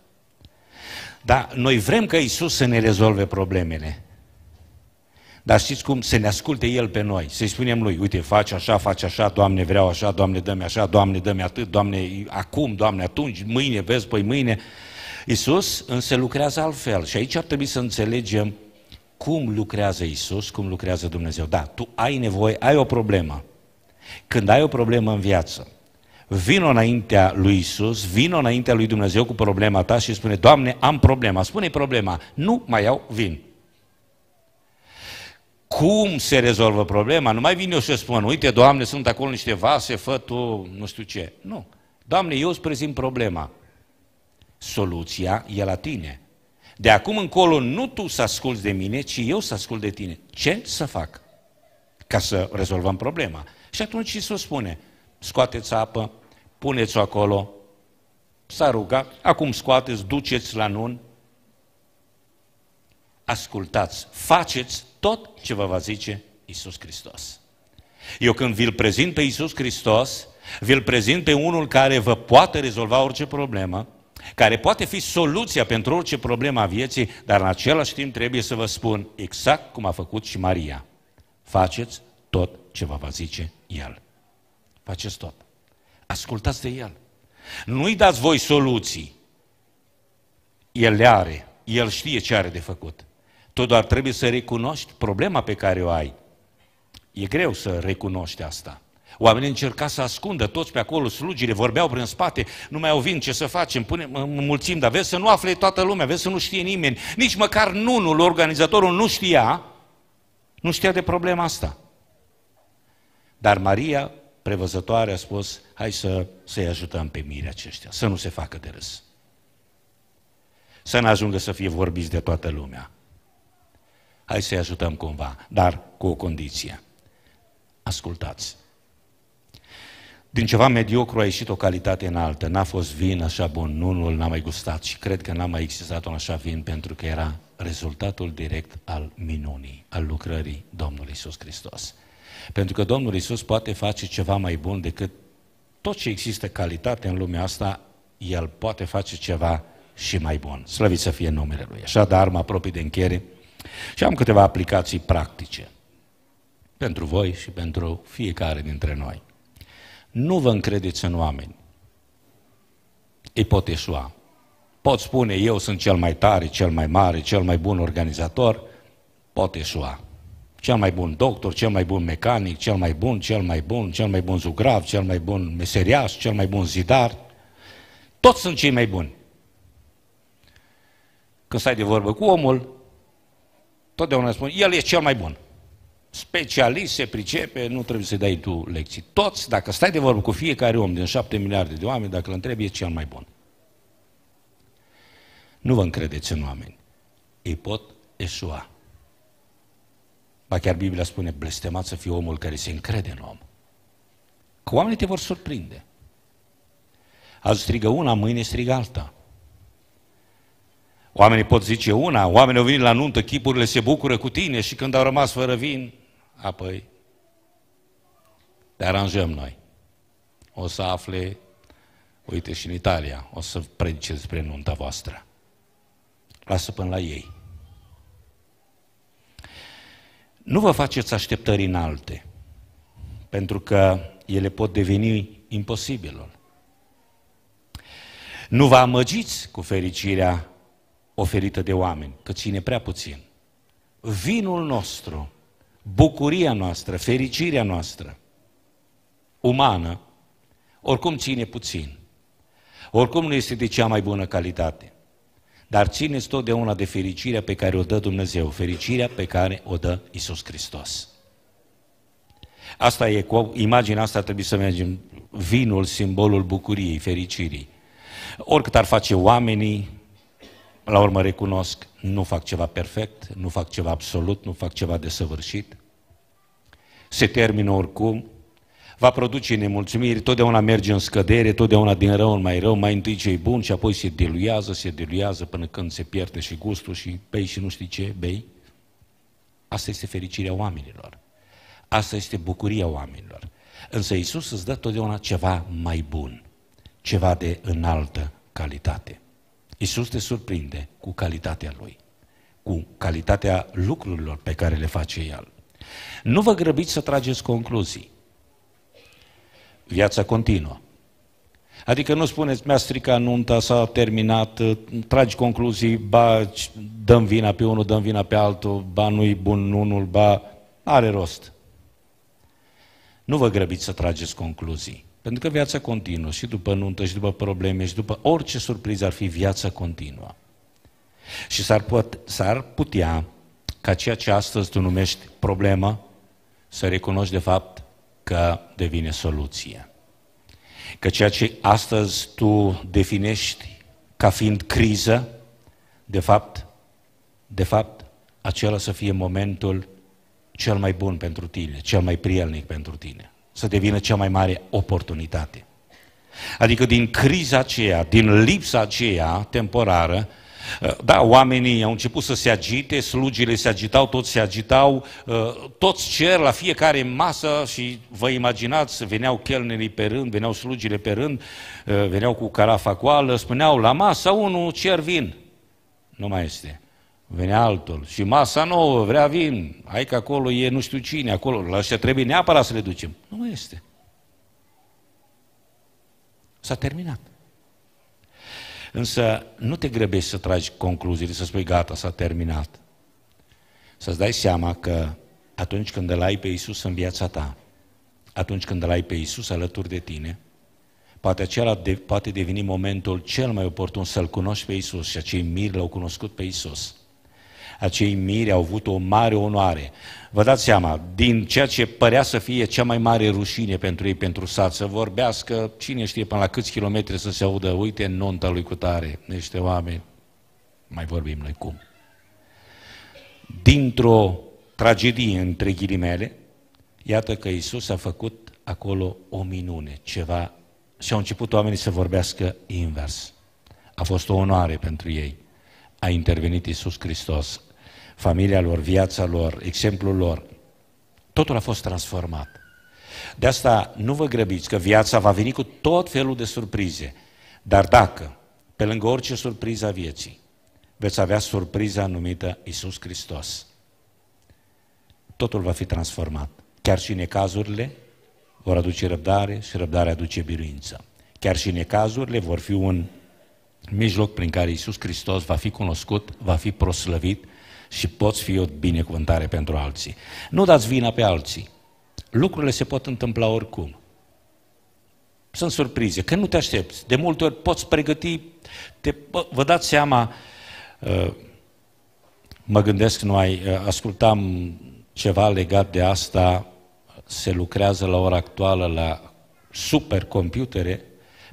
[SPEAKER 1] Dar noi vrem ca Isus să ne rezolve problemele. Dar știți cum? Să ne asculte El pe noi, să-i spunem Lui, uite, faci așa, faci așa, Doamne, vreau așa, Doamne, dă-mi așa, Doamne, dă-mi atât, Doamne, acum, Doamne, atunci, mâine, vezi, păi mâine. Isus însă lucrează altfel și aici ar trebui să înțelegem cum lucrează Isus, cum lucrează Dumnezeu. Da, tu ai nevoie, ai o problemă. Când ai o problemă în viață, vino înaintea lui Isus, vino înaintea lui Dumnezeu cu problema ta și spune, Doamne, am problema. Spune problema, nu mai iau vin cum se rezolvă problema, nu mai vin eu și spun, uite, Doamne, sunt acolo niște vase, fă tu nu știu ce. Nu. Doamne, eu îți prezint problema. Soluția e la tine. De acum încolo nu tu să asculți de mine, ci eu să ascult de tine. Ce să fac ca să rezolvăm problema? Și atunci Iisus spune, scoateți apă, puneți-o acolo, s-a rugat, acum scoateți, duceți la nun, ascultați, faceți tot ce vă va zice Isus Hristos. Eu când vi-l prezint pe Isus Hristos, vi-l prezint pe unul care vă poate rezolva orice problemă, care poate fi soluția pentru orice problemă a vieții, dar în același timp trebuie să vă spun exact cum a făcut și Maria. Faceți tot ce vă va zice El. Faceți tot. Ascultați de El. Nu-i dați voi soluții. El le are. El știe ce are de făcut. Tu doar trebuie să recunoști problema pe care o ai. E greu să recunoști asta. Oamenii încerca să ascundă, toți pe acolo, slugile, vorbeau prin spate, nu mai au vin, ce să facem, punem, mulțim, dar vezi să nu afle toată lumea, vezi să nu știe nimeni. Nici măcar nunul, organizatorul nu știa, nu știa de problema asta. Dar Maria, prevăzătoare, a spus, hai să, să-i ajutăm pe mire aceștia, să nu se facă de râs. Să nu ajungă să fie vorbiți de toată lumea hai să-i ajutăm cumva, dar cu o condiție. Ascultați. Din ceva mediocru a ieșit o calitate înaltă. N-a fost vin așa bun, nu, nu l-am mai gustat și cred că n-a mai existat un așa vin pentru că era rezultatul direct al minunii, al lucrării Domnului Isus Hristos. Pentru că Domnul Isus poate face ceva mai bun decât tot ce există calitate în lumea asta, El poate face ceva și mai bun. Slăvit să fie numele Lui. Așadar, mă apropii de încheiere. Și am câteva aplicații practice pentru voi și pentru fiecare dintre noi. Nu vă încredeți în oameni. Îi pot eșua. Pot spune eu sunt cel mai tare, cel mai mare, cel mai bun organizator, pot eșua. Cel mai bun doctor, cel mai bun mecanic, cel mai bun, cel mai bun, cel mai bun zugrav, cel mai bun meseriaș, cel mai bun zidar. Toți sunt cei mai buni. Când stai de vorbă cu omul, Totdeauna spun, el e cel mai bun. Specialist, se pricepe, nu trebuie să-i dai tu lecții. Toți, dacă stai de vorbă cu fiecare om din șapte miliarde de oameni, dacă îl întrebi, e cel mai bun. Nu vă încredeți în oameni. Ei pot eșua. Ba chiar Biblia spune, blestemat să fie omul care se încrede în om. Că oamenii te vor surprinde. Azi strigă una, mâine strigă alta. Oamenii pot zice una, oamenii au venit la nuntă, chipurile se bucură cu tine și când au rămas fără vin, apoi te aranjăm noi. O să afle, uite și în Italia, o să predice despre nunta voastră. Lasă până la ei. Nu vă faceți așteptări înalte, pentru că ele pot deveni imposibilul. Nu vă amăgiți cu fericirea oferită de oameni, că ține prea puțin. Vinul nostru, bucuria noastră, fericirea noastră, umană, oricum ține puțin. Oricum nu este de cea mai bună calitate. Dar țineți totdeauna de fericirea pe care o dă Dumnezeu, fericirea pe care o dă Isus Hristos. Asta e, cu imaginea asta trebuie să mergem, vinul, simbolul bucuriei, fericirii. Oricât ar face oamenii, la urmă recunosc, nu fac ceva perfect, nu fac ceva absolut, nu fac ceva desăvârșit. Se termină oricum, va produce nemulțumiri, totdeauna merge în scădere, totdeauna din rău în mai rău, mai întâi ce bun și apoi se diluează, se diluează până când se pierde și gustul și bei și nu știi ce, bei. Asta este fericirea oamenilor. Asta este bucuria oamenilor. Însă Isus îți dă totdeauna ceva mai bun, ceva de înaltă calitate. Isus te surprinde cu calitatea Lui, cu calitatea lucrurilor pe care le face El. Nu vă grăbiți să trageți concluzii. Viața continuă. Adică nu spuneți, mi-a stricat nunta, s-a terminat, tragi concluzii, ba dăm vina pe unul, dăm vina pe altul, ba nu-i bun unul, ba are rost. Nu vă grăbiți să trageți concluzii. Pentru că viața continuă și după nuntă și după probleme și după orice surpriză ar fi viața continuă. Și s-ar, put, s-ar putea ca ceea ce astăzi tu numești problemă să recunoști de fapt că devine soluție. Că ceea ce astăzi tu definești ca fiind criză, de fapt, de fapt, acela să fie momentul cel mai bun pentru tine, cel mai prielnic pentru tine să devină cea mai mare oportunitate. Adică din criza aceea, din lipsa aceea temporară, uh, da, oamenii au început să se agite, slugile se agitau, toți se agitau, uh, toți cer la fiecare masă și vă imaginați, veneau chelnerii pe rând, veneau slugile pe rând, uh, veneau cu carafa coală, spuneau la masă unul cer vin. Nu mai este. Venea altul. Și masa nouă, vrea vin, hai că acolo e nu știu cine, acolo, la ăștia trebuie neapărat să le ducem. Nu este. S-a terminat. Însă nu te grăbești să tragi concluziile, să spui gata, s-a terminat. Să-ți dai seama că atunci când îl ai pe Iisus în viața ta, atunci când îl ai pe Iisus alături de tine, poate acela de, poate deveni momentul cel mai oportun să-L cunoști pe Iisus și acei miri l-au cunoscut pe Iisus acei miri au avut o mare onoare. Vă dați seama, din ceea ce părea să fie cea mai mare rușine pentru ei, pentru sat, să vorbească, cine știe până la câți kilometri să se audă, uite, în nonta lui Cutare, niște oameni, mai vorbim noi cum. Dintr-o tragedie, între ghilimele, iată că Isus a făcut acolo o minune, ceva, și au început oamenii să vorbească invers. A fost o onoare pentru ei. A intervenit Isus Hristos, familia lor, viața lor, exemplul lor. Totul a fost transformat. De asta nu vă grăbiți, că viața va veni cu tot felul de surprize. Dar dacă, pe lângă orice surpriză a vieții, veți avea surpriza numită Isus Hristos, totul va fi transformat. Chiar și necazurile vor aduce răbdare și răbdarea aduce biruință. Chiar și necazurile vor fi un mijloc prin care Isus Hristos va fi cunoscut, va fi proslăvit și poți fi o binecuvântare pentru alții. Nu dați vina pe alții. Lucrurile se pot întâmpla oricum. Sunt surprize, că nu te aștepți. De multe ori poți pregăti, te, vă dați seama, uh, mă gândesc noi, uh, ascultam ceva legat de asta, se lucrează la ora actuală la supercomputere,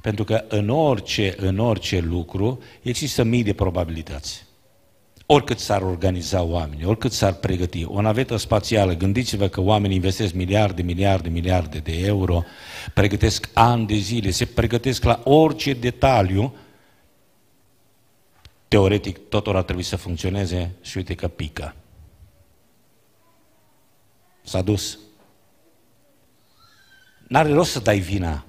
[SPEAKER 1] pentru că în orice, în orice lucru există mii de probabilități. Oricât s-ar organiza oamenii, oricât s-ar pregăti, o navetă spațială, gândiți-vă că oamenii investesc miliarde, miliarde, miliarde de euro, pregătesc ani de zile, se pregătesc la orice detaliu, teoretic totul ar trebui să funcționeze și uite că pică. S-a dus. N-are rost să dai vina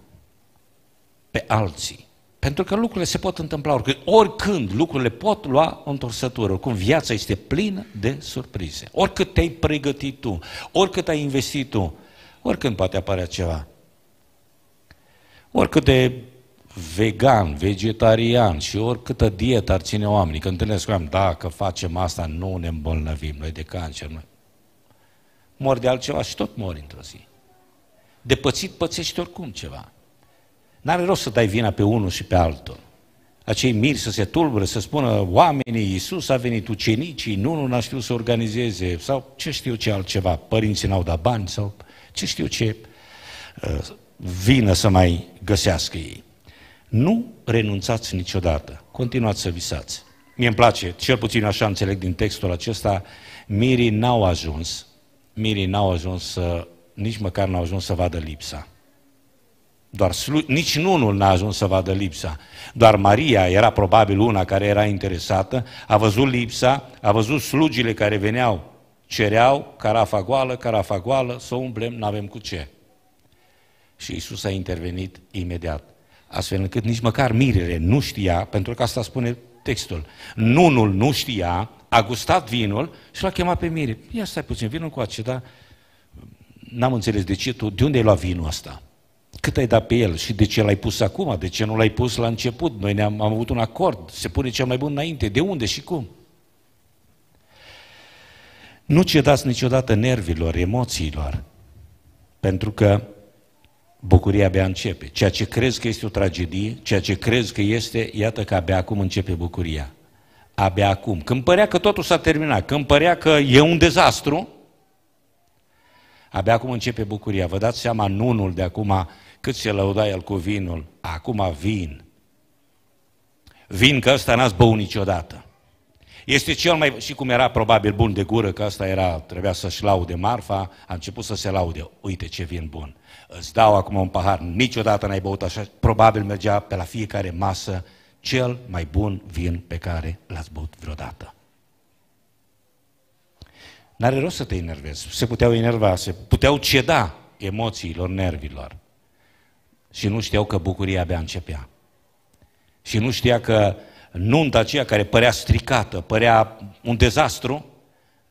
[SPEAKER 1] pe alții. Pentru că lucrurile se pot întâmpla oricând. Oricând lucrurile pot lua o întorsătură. Oricum viața este plină de surprize. Oricât te-ai pregătit tu, oricât ai investit tu, oricând poate apărea ceva. Oricât de vegan, vegetarian și oricâtă dietă ar ține oamenii, Când întâlnesc cu oameni, dacă facem asta, nu ne îmbolnăvim noi de cancer, noi. Mor de altceva și tot mor într-o zi. De pățit pățești oricum ceva. N-are rost să dai vina pe unul și pe altul. Acei miri să se tulbură, să spună oamenii, Iisus a venit, ucenicii, nu, nu n-a știut să organizeze, sau ce știu ce altceva, părinții n-au dat bani, sau ce știu ce uh, vină să mai găsească ei. Nu renunțați niciodată, continuați să visați. Mie îmi place, cel puțin așa înțeleg din textul acesta, mirii n-au ajuns, mirii n-au ajuns să, nici măcar n-au ajuns să vadă lipsa. Doar slu- nici nunul n-a ajuns să vadă lipsa. Doar Maria era probabil una care era interesată, a văzut lipsa, a văzut slugile care veneau, cereau carafa goală, carafa goală, să umplem, nu avem cu ce. Și Isus a intervenit imediat, astfel încât nici măcar mirele nu știa, pentru că asta spune textul, nunul nu știa, a gustat vinul și l-a chemat pe mire. Ia stai puțin, vinul cu acela, n-am înțeles de ce tu, de unde ai luat vinul ăsta? Cât ai dat pe el și de ce l-ai pus acum, de ce nu l-ai pus la început? Noi ne-am am avut un acord, se pune cel mai bun înainte. De unde și cum? Nu cedați niciodată nervilor, emoțiilor, pentru că bucuria abia începe. Ceea ce crezi că este o tragedie, ceea ce crezi că este, iată că abia acum începe bucuria. Abia acum. Când părea că totul s-a terminat, când părea că e un dezastru, Abia acum începe bucuria. Vă dați seama nunul de acum, cât se lăuda el cu vinul. Acum vin. Vin că ăsta n-ați băut niciodată. Este cel mai, și cum era probabil bun de gură, că asta era, trebuia să-și laude marfa, a început să se laude. Uite ce vin bun. Îți dau acum un pahar, niciodată n-ai băut așa, probabil mergea pe la fiecare masă cel mai bun vin pe care l-ați băut vreodată. N-are rost să te enervezi. Se puteau enerva, se puteau ceda emoțiilor, nervilor. Și nu știau că bucuria abia începea. Și nu știa că nunta aceea care părea stricată, părea un dezastru,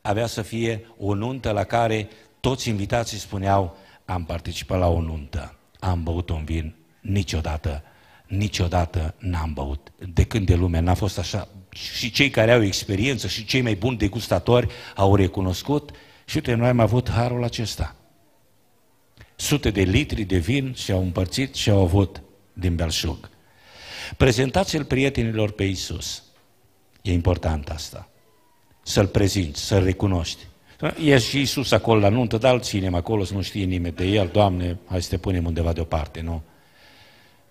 [SPEAKER 1] avea să fie o nuntă la care toți invitații spuneau am participat la o nuntă, am băut un vin, niciodată, niciodată n-am băut. De când de lume n-a fost așa și cei care au experiență și cei mai buni degustatori au recunoscut și uite, noi am avut harul acesta. Sute de litri de vin și-au împărțit și au avut din belșug. Prezentați-l prietenilor pe Isus. E important asta. Să-l prezinți, să-l recunoști. E și Isus acolo la nuntă, dar îl ținem acolo să nu știe nimeni de el. Doamne, hai să te punem undeva deoparte, nu?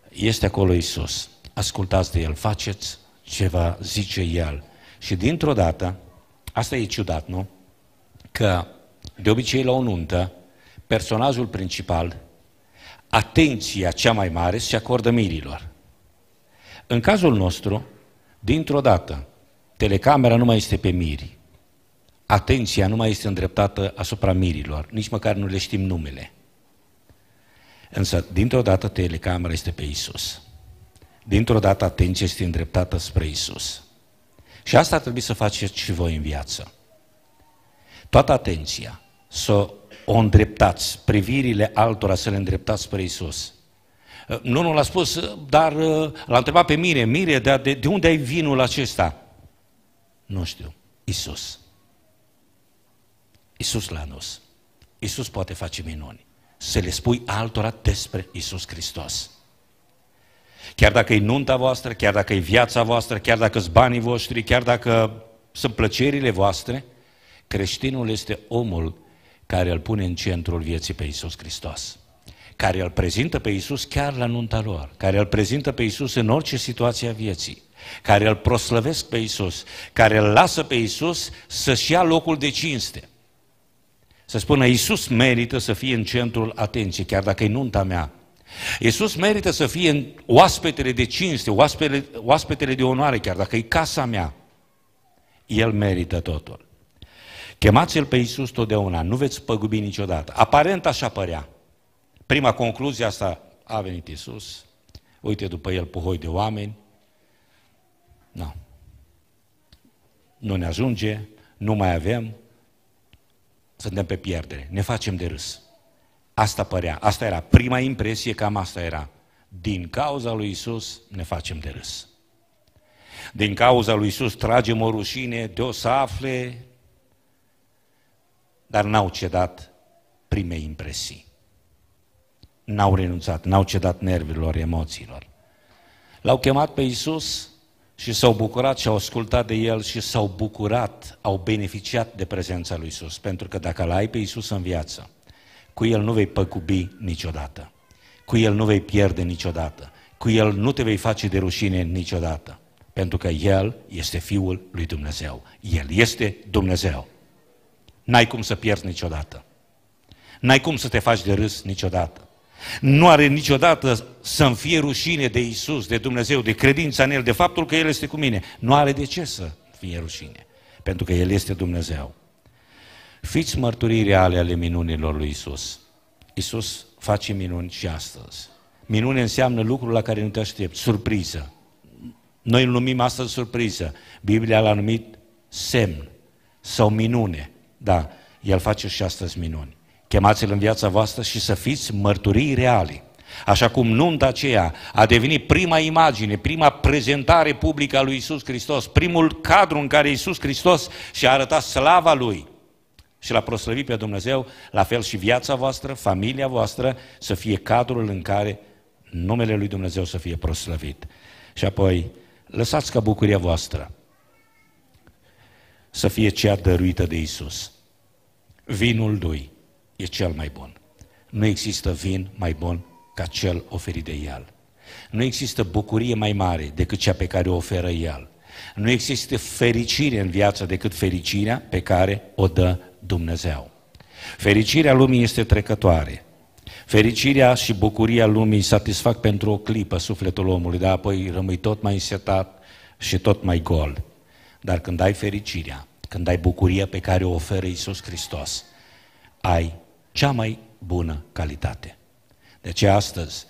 [SPEAKER 1] Este acolo Isus. Ascultați de el, faceți ce va zice El. Și dintr-o dată, asta e ciudat, nu? Că de obicei la o nuntă, personajul principal, atenția cea mai mare se acordă mirilor. În cazul nostru, dintr-o dată, telecamera nu mai este pe miri. Atenția nu mai este îndreptată asupra mirilor, nici măcar nu le știm numele. Însă, dintr-o dată, telecamera este pe Isus dintr-o dată atenția este îndreptată spre Isus. Și asta ar trebui să faceți și voi în viață. Toată atenția să o îndreptați, privirile altora să le îndreptați spre Isus. Nu, nu l-a spus, dar uh, l-a întrebat pe Mire, Mire, de, de, de unde ai vinul acesta? Nu știu, Isus. Isus l-a dus. Isus poate face minuni. Să le spui altora despre Isus Hristos. Chiar dacă e nunta voastră, chiar dacă e viața voastră, chiar dacă sunt banii voștri, chiar dacă sunt plăcerile voastre, creștinul este omul care îl pune în centrul vieții pe Iisus Hristos care îl prezintă pe Iisus chiar la nunta lor, care îl prezintă pe Iisus în orice situație a vieții, care îl proslăvesc pe Iisus, care îl lasă pe Iisus să-și ia locul de cinste. Să spună, Iisus merită să fie în centrul atenției, chiar dacă e nunta mea, Iisus merită să fie oaspetele de cinste, oaspetele, oaspetele de onoare chiar, dacă e casa mea. El merită totul. Chemați-L pe Iisus totdeauna, nu veți păgubi niciodată. Aparent așa părea. Prima concluzie asta, a venit Iisus, uite după El puhoi de oameni, nu. Nu ne ajunge, nu mai avem, suntem pe pierdere, ne facem de râs. Asta părea, asta era. Prima impresie cam asta era. Din cauza lui Isus ne facem de râs. Din cauza lui Isus tragem o rușine de o să afle, dar n-au cedat primei impresii. N-au renunțat, n-au cedat nervilor, emoțiilor. L-au chemat pe Isus și s-au bucurat și au ascultat de El și s-au bucurat, au beneficiat de prezența lui Isus. Pentru că dacă l-ai pe Isus în viață, cu el nu vei păcubi niciodată. Cu el nu vei pierde niciodată. Cu el nu te vei face de rușine niciodată. Pentru că el este Fiul lui Dumnezeu. El este Dumnezeu. N-ai cum să pierzi niciodată. N-ai cum să te faci de râs niciodată. Nu are niciodată să-mi fie rușine de Isus, de Dumnezeu, de credința în El, de faptul că El este cu mine. Nu are de ce să fie rușine, pentru că El este Dumnezeu. Fiți mărturii reale ale minunilor lui Isus. Isus face minuni și astăzi. Minune înseamnă lucrul la care nu te aștepți, surpriză. Noi îl numim astăzi surpriză. Biblia l-a numit semn sau minune. Da, el face și astăzi minuni. Chemați-l în viața voastră și să fiți mărturii reale. Așa cum nunta aceea a devenit prima imagine, prima prezentare publică a lui Isus Hristos, primul cadru în care Isus Hristos și-a arătat slava lui – și l-a proslăvit pe Dumnezeu, la fel și viața voastră, familia voastră, să fie cadrul în care numele lui Dumnezeu să fie proslăvit. Și apoi, lăsați ca bucuria voastră să fie cea dăruită de Isus. Vinul lui e cel mai bun. Nu există vin mai bun ca cel oferit de El. Nu există bucurie mai mare decât cea pe care o oferă El. Nu există fericire în viață decât fericirea pe care o dă Dumnezeu. Fericirea lumii este trecătoare. Fericirea și bucuria lumii satisfac pentru o clipă sufletul omului, dar apoi rămâi tot mai însetat și tot mai gol. Dar când ai fericirea, când ai bucuria pe care o oferă Isus Hristos, ai cea mai bună calitate. De ce astăzi,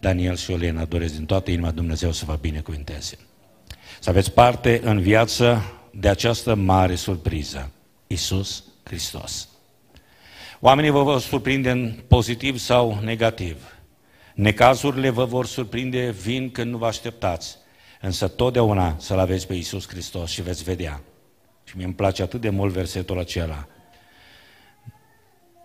[SPEAKER 1] Daniel și Olena, doresc din toată inima Dumnezeu să vă binecuvinteze. Să aveți parte în viață de această mare surpriză. Isus Hristos. Oamenii vă vor surprinde în pozitiv sau negativ. Necazurile vă vor surprinde, vin când nu vă așteptați. Însă totdeauna să-L aveți pe Iisus Hristos și veți vedea. Și mi îmi place atât de mult versetul acela.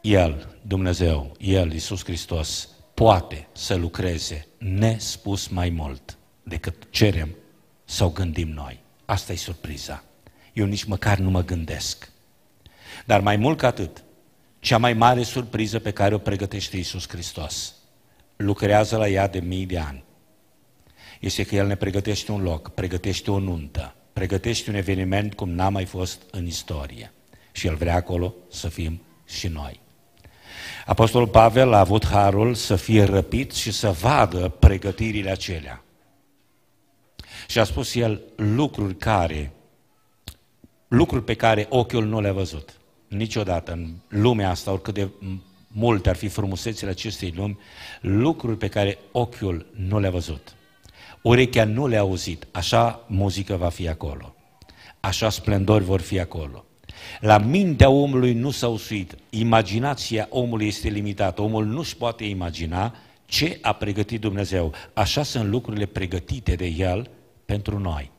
[SPEAKER 1] El, Dumnezeu, El, Iisus Hristos, poate să lucreze nespus mai mult decât cerem sau gândim noi. Asta e surpriza. Eu nici măcar nu mă gândesc. Dar mai mult ca atât, cea mai mare surpriză pe care o pregătește Iisus Hristos, lucrează la ea de mii de ani, este că El ne pregătește un loc, pregătește o nuntă, pregătește un eveniment cum n-a mai fost în istorie. Și El vrea acolo să fim și noi. Apostolul Pavel a avut harul să fie răpit și să vadă pregătirile acelea. Și a spus el lucruri care, lucruri pe care ochiul nu le-a văzut niciodată în lumea asta, oricât de multe ar fi frumusețile acestei lumi, lucruri pe care ochiul nu le-a văzut, urechea nu le-a auzit, așa muzică va fi acolo, așa splendori vor fi acolo. La mintea omului nu s-a usuit, imaginația omului este limitată, omul nu-și poate imagina ce a pregătit Dumnezeu. Așa sunt lucrurile pregătite de El pentru noi.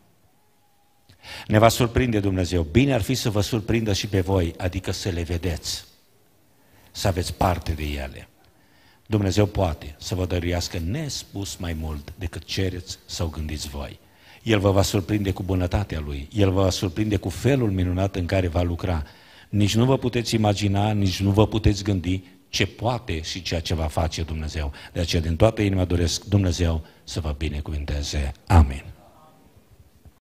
[SPEAKER 1] Ne va surprinde Dumnezeu. Bine ar fi să vă surprindă și pe voi, adică să le vedeți, să aveți parte de ele. Dumnezeu poate să vă dăruiască nespus mai mult decât cereți sau gândiți voi. El vă va surprinde cu bunătatea Lui, El vă va surprinde cu felul minunat în care va lucra. Nici nu vă puteți imagina, nici nu vă puteți gândi ce poate și ceea ce va face Dumnezeu. De aceea, din toată inima doresc Dumnezeu să vă binecuvinteze. Amin.